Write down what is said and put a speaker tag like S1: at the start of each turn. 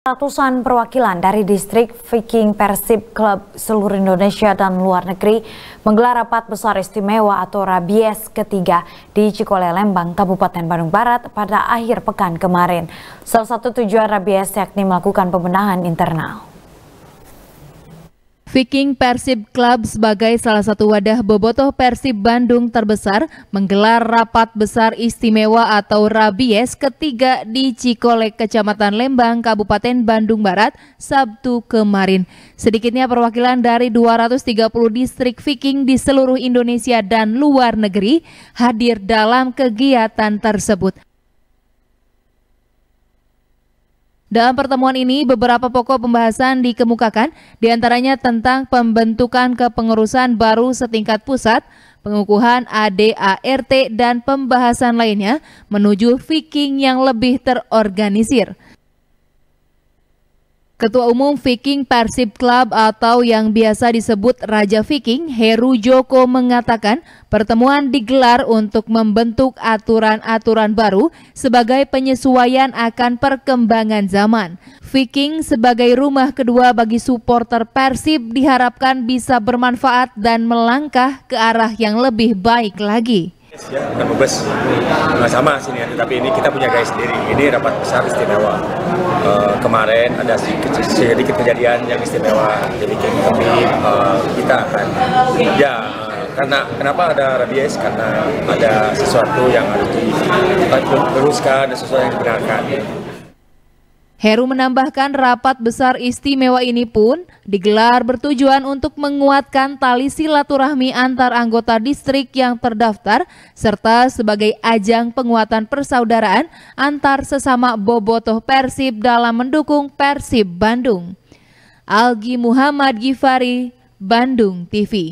S1: Ratusan perwakilan dari distrik Viking Persib Club seluruh Indonesia dan luar negeri menggelar rapat besar istimewa atau Rabies ketiga di Cikole Lembang, Kabupaten Bandung Barat pada akhir pekan kemarin. Salah satu tujuan Rabies yakni melakukan pembenahan internal.
S2: Viking Persib Club sebagai salah satu wadah bobotoh Persib Bandung terbesar menggelar rapat besar istimewa atau Rabies ketiga di Cikolek, Kecamatan Lembang, Kabupaten Bandung Barat, Sabtu kemarin. Sedikitnya perwakilan dari 230 distrik Viking di seluruh Indonesia dan luar negeri hadir dalam kegiatan tersebut. Dalam pertemuan ini, beberapa pokok pembahasan dikemukakan, diantaranya tentang pembentukan kepengurusan baru setingkat pusat, pengukuhan ADART, dan pembahasan lainnya menuju viking yang lebih terorganisir. Ketua Umum Viking Persib Club atau yang biasa disebut Raja Viking, Heru Joko mengatakan pertemuan digelar untuk membentuk aturan-aturan baru sebagai penyesuaian akan perkembangan zaman. Viking sebagai rumah kedua bagi supporter Persib diharapkan bisa bermanfaat dan melangkah ke arah yang lebih baik lagi
S3: ya bukan mubes nggak sama sini ya. tapi ini kita punya guys sendiri ini rapat besar istimewa uh, kemarin ada sedikit, sedikit kejadian yang istimewa jadi kami gitu. uh, eh, kita akan ya karena kenapa ada rabies karena ada sesuatu yang harus diteruskan dan sesuatu yang dibenarkan
S2: Heru menambahkan rapat besar istimewa ini pun digelar bertujuan untuk menguatkan tali silaturahmi antar anggota distrik yang terdaftar serta sebagai ajang penguatan persaudaraan antar sesama bobotoh Persib dalam mendukung Persib Bandung. Algi Muhammad Gifari, Bandung TV